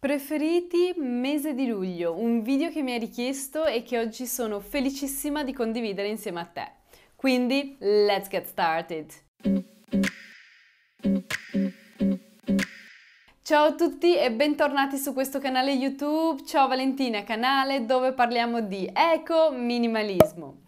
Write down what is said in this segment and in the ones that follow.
Preferiti mese di luglio, un video che mi hai richiesto e che oggi sono felicissima di condividere insieme a te. Quindi, let's get started! Ciao a tutti e bentornati su questo canale YouTube. Ciao Valentina, canale dove parliamo di eco minimalismo.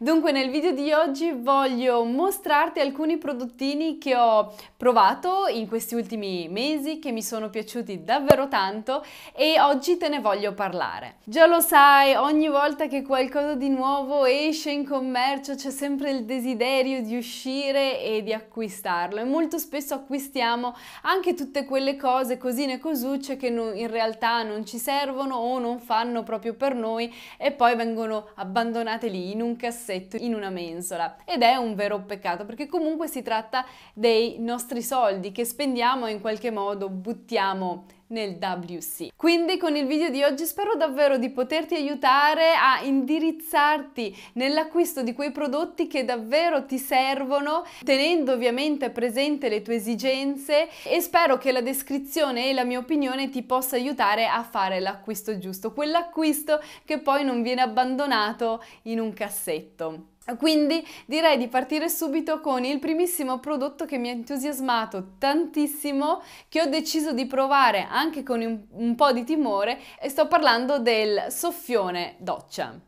Dunque nel video di oggi voglio mostrarti alcuni prodottini che ho provato in questi ultimi mesi, che mi sono piaciuti davvero tanto e oggi te ne voglio parlare. Già lo sai, ogni volta che qualcosa di nuovo esce in commercio c'è sempre il desiderio di uscire e di acquistarlo e molto spesso acquistiamo anche tutte quelle cose, cosine e cosucce che in realtà non ci servono o non fanno proprio per noi e poi vengono abbandonate lì in un cassetto cassetto in una mensola ed è un vero peccato perché comunque si tratta dei nostri soldi che spendiamo e in qualche modo buttiamo nel WC. Quindi con il video di oggi spero davvero di poterti aiutare a indirizzarti nell'acquisto di quei prodotti che davvero ti servono, tenendo ovviamente presente le tue esigenze e spero che la descrizione e la mia opinione ti possa aiutare a fare l'acquisto giusto, quell'acquisto che poi non viene abbandonato in un cassetto. Quindi direi di partire subito con il primissimo prodotto che mi ha entusiasmato tantissimo, che ho deciso di provare anche con un, un po' di timore e sto parlando del soffione doccia.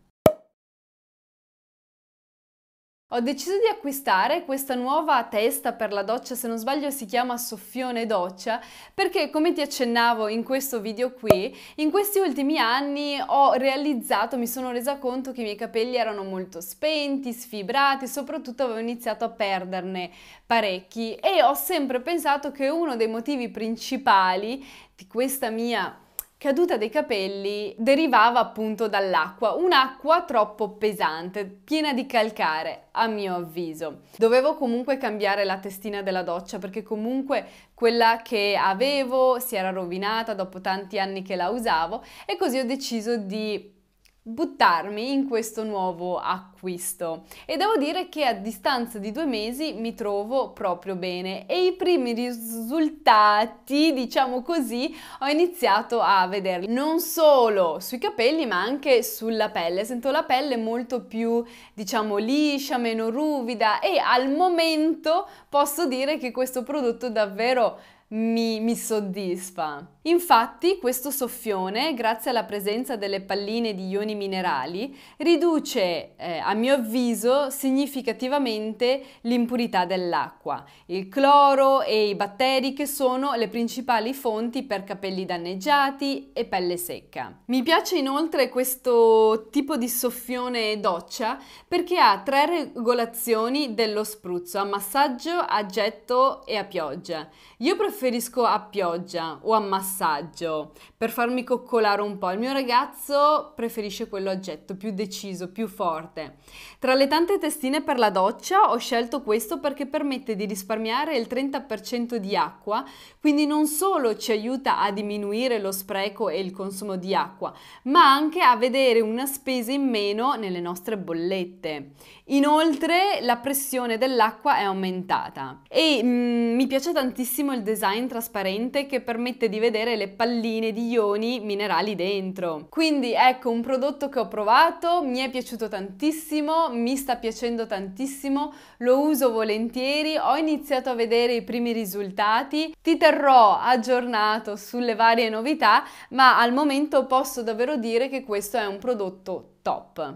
Ho deciso di acquistare questa nuova testa per la doccia, se non sbaglio si chiama soffione doccia, perché come ti accennavo in questo video qui, in questi ultimi anni ho realizzato, mi sono resa conto che i miei capelli erano molto spenti, sfibrati, soprattutto avevo iniziato a perderne parecchi e ho sempre pensato che uno dei motivi principali di questa mia caduta dei capelli derivava appunto dall'acqua, un'acqua troppo pesante, piena di calcare, a mio avviso. Dovevo comunque cambiare la testina della doccia perché comunque quella che avevo si era rovinata dopo tanti anni che la usavo e così ho deciso di buttarmi in questo nuovo acqua acquisto e devo dire che a distanza di due mesi mi trovo proprio bene e i primi risultati, diciamo così, ho iniziato a vederli non solo sui capelli ma anche sulla pelle. Sento la pelle molto più, diciamo, liscia, meno ruvida e al momento posso dire che questo prodotto davvero mi, mi, soddisfa. Infatti questo soffione, grazie alla presenza delle palline di ioni minerali, riduce eh, a mio avviso significativamente l'impurità dell'acqua. Il cloro e i batteri che sono le principali fonti per capelli danneggiati e pelle secca. Mi piace inoltre questo tipo di soffione doccia perché ha tre regolazioni dello spruzzo a massaggio, a getto e a pioggia. Io preferisco a pioggia o a massaggio per farmi coccolare un po'. Il mio ragazzo preferisce quello a getto più deciso, più forte. Tra le tante testine per la doccia ho scelto questo perché permette di risparmiare il 30% di acqua, quindi non solo ci aiuta a diminuire lo spreco e il consumo di acqua, ma anche a vedere una spesa in meno nelle nostre bollette. Inoltre la pressione dell'acqua è aumentata e mm, mi piace tantissimo il design trasparente che permette di vedere le palline di ioni minerali dentro. Quindi ecco un prodotto che ho provato, mi è piaciuto tantissimo bellissimo, mi sta piacendo tantissimo, lo uso volentieri, ho iniziato a vedere i primi risultati, ti terrò aggiornato sulle varie novità, ma al momento posso davvero dire che questo è un prodotto top.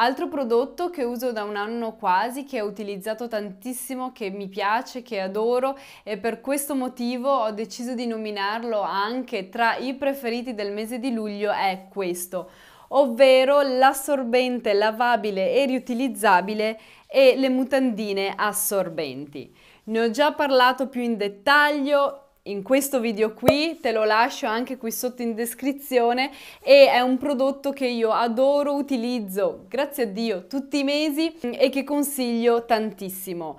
Altro prodotto che uso da un anno quasi, che ho utilizzato tantissimo, che mi piace, che adoro e per questo motivo ho deciso di nominarlo anche tra i preferiti del mese di luglio è questo ovvero l'assorbente lavabile e riutilizzabile e le mutandine assorbenti. Ne ho già parlato più in dettaglio in questo video qui, te lo lascio anche qui sotto in descrizione e è un prodotto che io adoro, utilizzo, grazie a Dio, tutti i mesi e che consiglio tantissimo.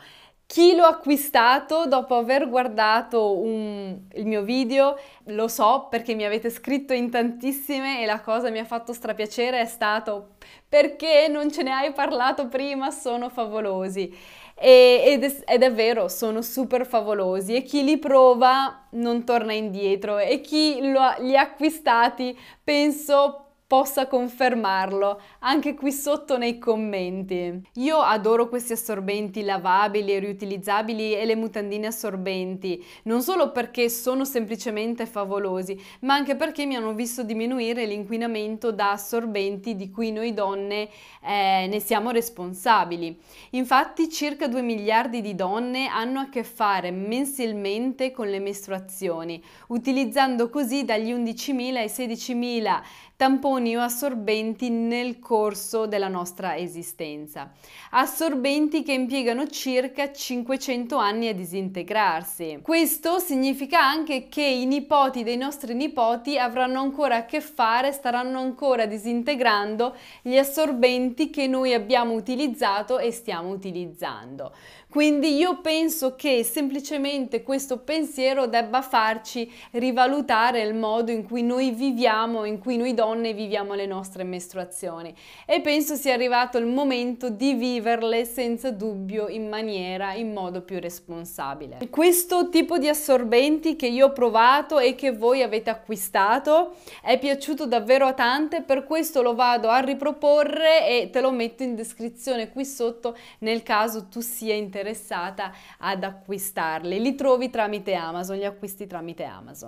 Chi l'ho acquistato dopo aver guardato un, il mio video lo so perché mi avete scritto in tantissime e la cosa mi ha fatto strapiacere è stato perché non ce ne hai parlato prima, sono favolosi. E, ed, è, ed è vero, sono super favolosi e chi li prova non torna indietro e chi lo, li ha acquistati penso possa confermarlo anche qui sotto nei commenti. Io adoro questi assorbenti lavabili e riutilizzabili e le mutandine assorbenti, non solo perché sono semplicemente favolosi, ma anche perché mi hanno visto diminuire l'inquinamento da assorbenti di cui noi donne eh, ne siamo responsabili. Infatti circa 2 miliardi di donne hanno a che fare mensilmente con le mestruazioni, utilizzando così dagli 11.000 ai 16.000 tamponi o assorbenti nel corso della nostra esistenza. Assorbenti che impiegano circa 500 anni a disintegrarsi. Questo significa anche che i nipoti dei nostri nipoti avranno ancora a che fare, staranno ancora disintegrando gli assorbenti che noi abbiamo utilizzato e stiamo utilizzando. Quindi io penso che semplicemente questo pensiero debba farci rivalutare il modo in cui noi viviamo, in cui noi donne viviamo le nostre mestruazioni e penso sia arrivato il momento di viverle senza dubbio in maniera, in modo più responsabile. Questo tipo di assorbenti che io ho provato e che voi avete acquistato è piaciuto davvero a tante, per questo lo vado a riproporre e te lo metto in descrizione qui sotto nel caso tu sia interessato interessata ad acquistarli. Li trovi tramite Amazon, li acquisti tramite Amazon.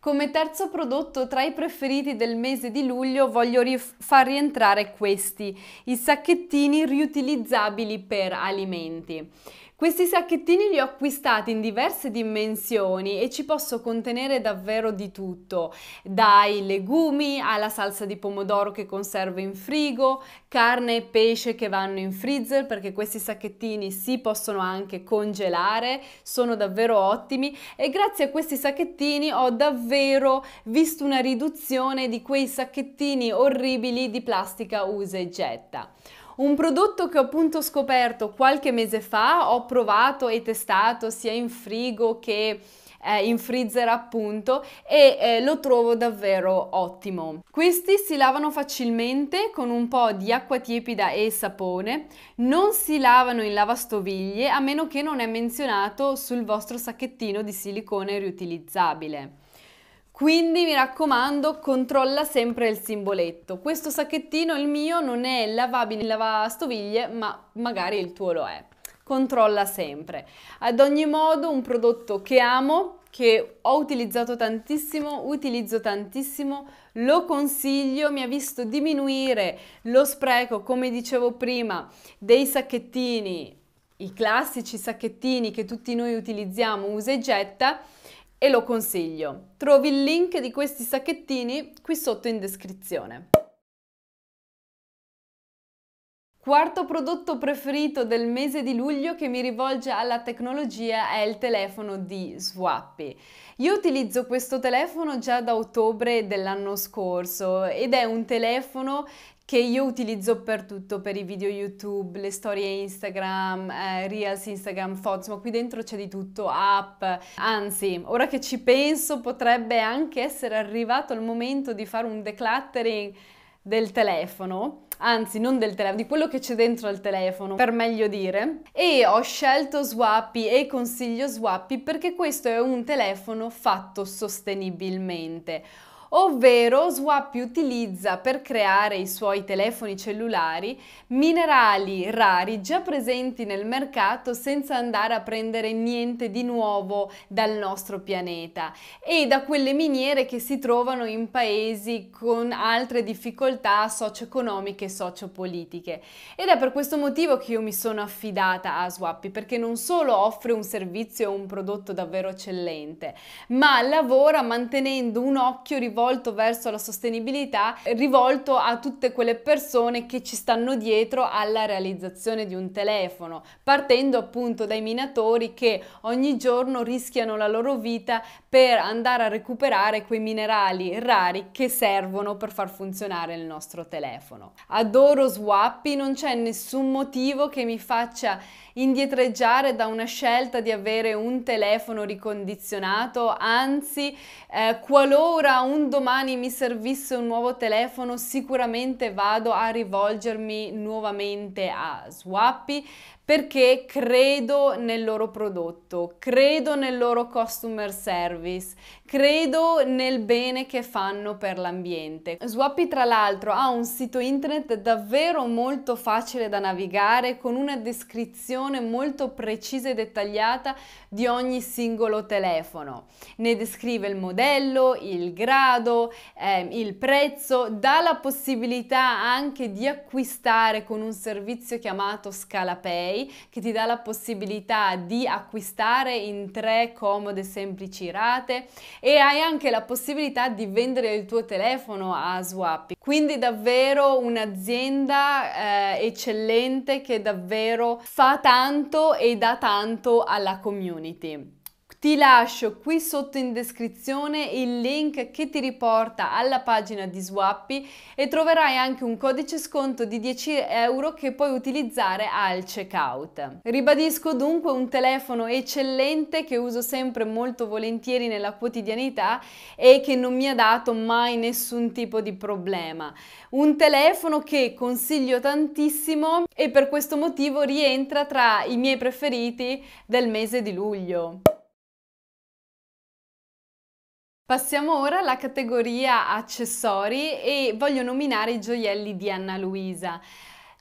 Come terzo prodotto tra i preferiti del mese di luglio voglio far rientrare questi, i sacchettini riutilizzabili per alimenti. Questi sacchettini li ho acquistati in diverse dimensioni e ci posso contenere davvero di tutto, dai legumi alla salsa di pomodoro che conservo in frigo, carne e pesce che vanno in freezer perché questi sacchettini si possono anche congelare, sono davvero ottimi e grazie a questi sacchettini ho davvero visto una riduzione di quei sacchettini orribili di plastica usa e getta. Un prodotto che ho appunto scoperto qualche mese fa, ho provato e testato sia in frigo che eh, in freezer appunto e eh, lo trovo davvero ottimo. Questi si lavano facilmente con un po' di acqua tiepida e sapone, non si lavano in lavastoviglie a meno che non è menzionato sul vostro sacchettino di silicone riutilizzabile. Quindi mi raccomando, controlla sempre il simboletto. Questo sacchettino, il mio, non è lavabile in lavastoviglie, ma magari il tuo lo è. Controlla sempre. Ad ogni modo, un prodotto che amo, che ho utilizzato tantissimo, utilizzo tantissimo, lo consiglio, mi ha visto diminuire lo spreco, come dicevo prima, dei sacchettini, i classici sacchettini che tutti noi utilizziamo, usa e getta, e lo consiglio. Trovi il link di questi sacchettini qui sotto in descrizione. Quarto prodotto preferito del mese di luglio che mi rivolge alla tecnologia è il telefono di Swappy. Io utilizzo questo telefono già da ottobre dell'anno scorso ed è un telefono che io utilizzo per tutto, per i video YouTube, le storie Instagram, eh, Reels Instagram, Fotos, ma qui dentro c'è di tutto, app. Anzi, ora che ci penso potrebbe anche essere arrivato il momento di fare un decluttering del telefono, anzi non del telefono, di quello che c'è dentro al telefono, per meglio dire. E ho scelto Swappy e consiglio Swappy perché questo è un telefono fatto sostenibilmente ovvero Swap utilizza per creare i suoi telefoni cellulari minerali rari già presenti nel mercato senza andare a prendere niente di nuovo dal nostro pianeta e da quelle miniere che si trovano in paesi con altre difficoltà socio-economiche e sociopolitiche. Ed è per questo motivo che io mi sono affidata a Swap perché non solo offre un servizio e un prodotto davvero eccellente, ma lavora mantenendo un occhio rivolto rivolto verso la sostenibilità, rivolto a tutte quelle persone che ci stanno dietro alla realizzazione di un telefono, partendo appunto dai minatori che ogni giorno rischiano la loro vita per andare a recuperare quei minerali rari che servono per far funzionare il nostro telefono. Adoro Swappy, non c'è nessun motivo che mi faccia indietreggiare da una scelta di avere un telefono ricondizionato, anzi, eh, qualora un domani mi servisse un nuovo telefono sicuramente vado a rivolgermi nuovamente a Swappy perché credo nel loro prodotto, credo nel loro customer service, credo nel bene che fanno per l'ambiente. Swappy tra l'altro ha un sito internet davvero molto facile da navigare con una descrizione molto precisa e dettagliata di ogni singolo telefono. Ne descrive il modello, il grado, ehm, il prezzo, dà la possibilità anche di acquistare con un servizio chiamato Scalapay che ti dà la possibilità di acquistare in tre comode semplici rate e hai anche la possibilità di vendere il tuo telefono a Swappy. Quindi davvero un'azienda eh, eccellente che davvero fa tanto e dà tanto alla community. Ti lascio qui sotto in descrizione il link che ti riporta alla pagina di Swappi e troverai anche un codice sconto di 10 euro che puoi utilizzare al checkout. Ribadisco dunque un telefono eccellente che uso sempre molto volentieri nella quotidianità e che non mi ha dato mai nessun tipo di problema. Un telefono che consiglio tantissimo e per questo motivo rientra tra i miei preferiti del mese di luglio. Passiamo ora alla categoria accessori e voglio nominare i gioielli di Anna Luisa.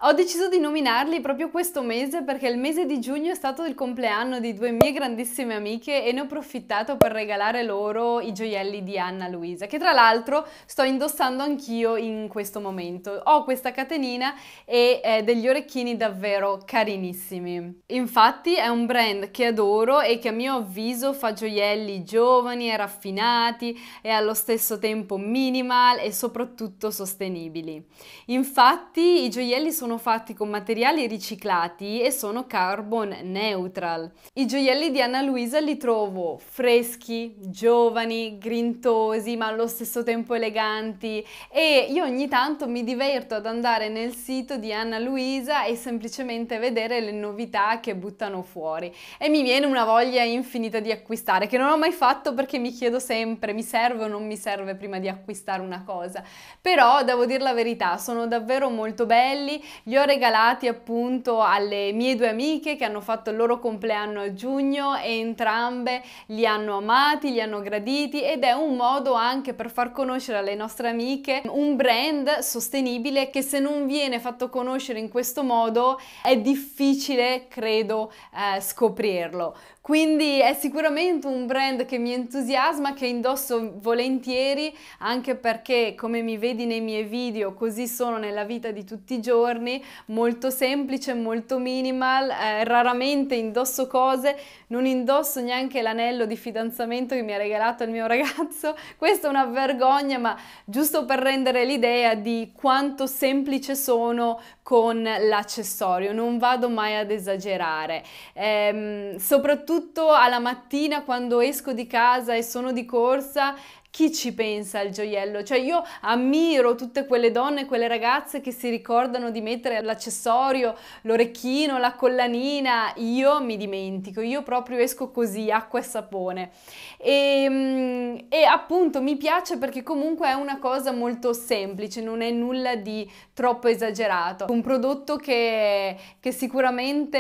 Ho deciso di nominarli proprio questo mese perché il mese di giugno è stato il compleanno di due mie grandissime amiche e ne ho approfittato per regalare loro i gioielli di Anna Luisa, che tra l'altro sto indossando anch'io in questo momento. Ho questa catenina e eh, degli orecchini davvero carinissimi. Infatti è un brand che adoro e che a mio avviso fa gioielli giovani e raffinati e allo stesso tempo minimal e soprattutto sostenibili. Infatti i gioielli sono sono fatti con materiali riciclati e sono carbon neutral. I gioielli di Anna Luisa li trovo freschi, giovani, grintosi, ma allo stesso tempo eleganti e io ogni tanto mi diverto ad andare nel sito di Anna Luisa e semplicemente vedere le novità che buttano fuori e mi viene una voglia infinita di acquistare che non ho mai fatto perché mi chiedo sempre mi serve o non mi serve prima di acquistare una cosa. Però devo dire la verità, sono davvero molto belli li ho regalati appunto alle mie due amiche che hanno fatto il loro compleanno a giugno e entrambe li hanno amati, li hanno graditi ed è un modo anche per far conoscere alle nostre amiche un brand sostenibile che se non viene fatto conoscere in questo modo è difficile credo eh, scoprirlo. Quindi è sicuramente un brand che mi entusiasma, che indosso volentieri, anche perché come mi vedi nei miei video, così sono nella vita di tutti i giorni, molto semplice, molto minimal, eh, raramente indosso cose, non indosso neanche l'anello di fidanzamento che mi ha regalato il mio ragazzo, questa è una vergogna, ma giusto per rendere l'idea di quanto semplice sono con l'accessorio, non vado mai ad esagerare. Ehm, soprattutto soprattutto alla mattina quando esco di casa e sono di corsa chi ci pensa al gioiello? Cioè io ammiro tutte quelle donne, quelle ragazze che si ricordano di mettere l'accessorio, l'orecchino, la collanina, io mi dimentico, io proprio esco così, acqua e sapone. E, ehm, e appunto mi piace perché comunque è una cosa molto semplice, non è nulla di troppo esagerato. Un prodotto che, che sicuramente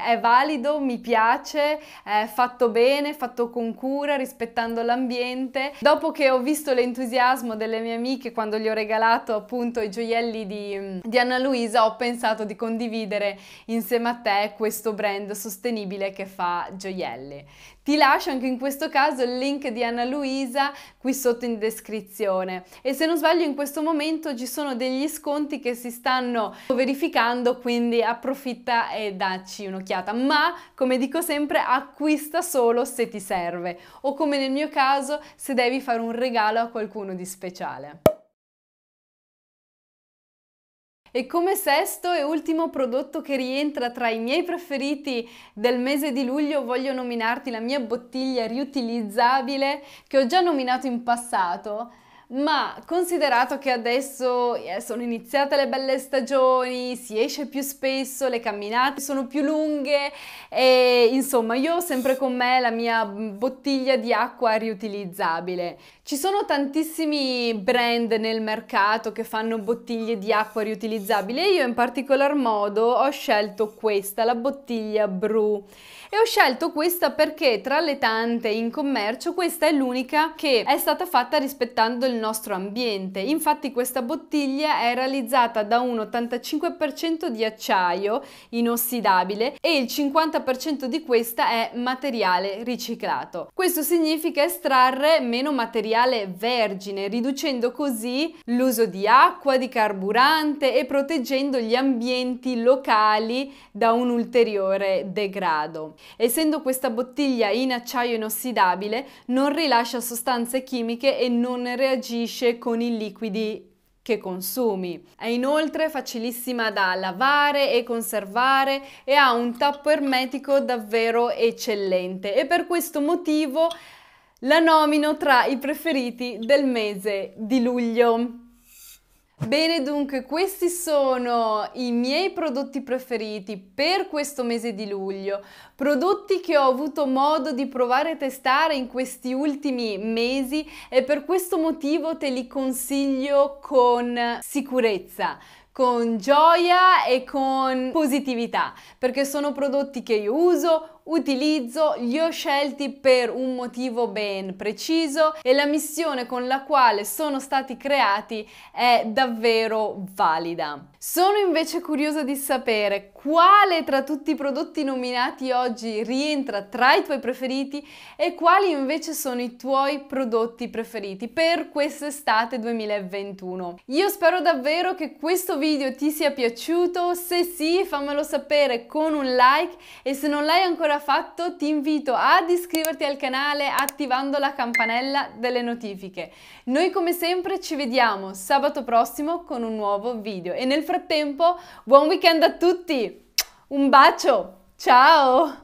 è valido, mi piace, è fatto bene, fatto con cura, rispettando l'ambiente. Dopo dopo che ho visto l'entusiasmo delle mie amiche quando gli ho regalato appunto i gioielli di, mm, di Anna Luisa, ho pensato di condividere insieme a te questo brand sostenibile che fa gioielli. Ti lascio anche in questo caso il link di Anna Luisa qui sotto in descrizione e se non sbaglio in questo momento ci sono degli sconti che si stanno verificando quindi approfitta e dacci un'occhiata ma come dico sempre acquista solo se ti serve o come nel mio caso se devi fare un regalo a qualcuno di speciale. E come sesto e ultimo prodotto che rientra tra i miei preferiti del mese di luglio voglio nominarti la mia bottiglia riutilizzabile che ho già nominato in passato ma considerato che adesso eh, sono iniziate le belle stagioni, si esce più spesso, le camminate sono più lunghe e insomma io ho sempre con me la mia bottiglia di acqua riutilizzabile. Ci sono tantissimi brand nel mercato che fanno bottiglie di acqua riutilizzabile e io in particolar modo ho scelto questa, la bottiglia Brew e ho scelto questa perché tra le tante in commercio questa è l'unica che è stata fatta rispettando il nostro ambiente. Infatti questa bottiglia è realizzata da un 85% di acciaio inossidabile e il 50% di questa è materiale riciclato. Questo significa estrarre meno materiale vergine, riducendo così l'uso di acqua, di carburante e proteggendo gli ambienti locali da un ulteriore degrado. Essendo questa bottiglia in acciaio inossidabile, non rilascia sostanze chimiche e non reagisce interagisce con i liquidi che consumi. È inoltre facilissima da lavare e conservare e ha un tappo ermetico davvero eccellente e per questo motivo la nomino tra i preferiti del mese di luglio. Bene, dunque, questi sono i miei prodotti preferiti per questo mese di luglio, prodotti che ho avuto modo di provare e testare in questi ultimi mesi e per questo motivo te li consiglio con sicurezza con gioia e con positività perché sono prodotti che io uso, utilizzo, li ho scelti per un motivo ben preciso e la missione con la quale sono stati creati è davvero valida. Sono invece curiosa di sapere quale tra tutti i prodotti nominati oggi rientra tra i tuoi preferiti e quali invece sono i tuoi prodotti preferiti per quest'estate 2021. Io spero davvero che questo video ti sia piaciuto, se sì fammelo sapere con un like e se non l'hai ancora ancora fatto ti invito ad iscriverti al canale attivando la campanella delle notifiche. Noi come sempre ci vediamo sabato prossimo con un nuovo video e nel frattempo buon weekend a tutti! Un bacio! Ciao!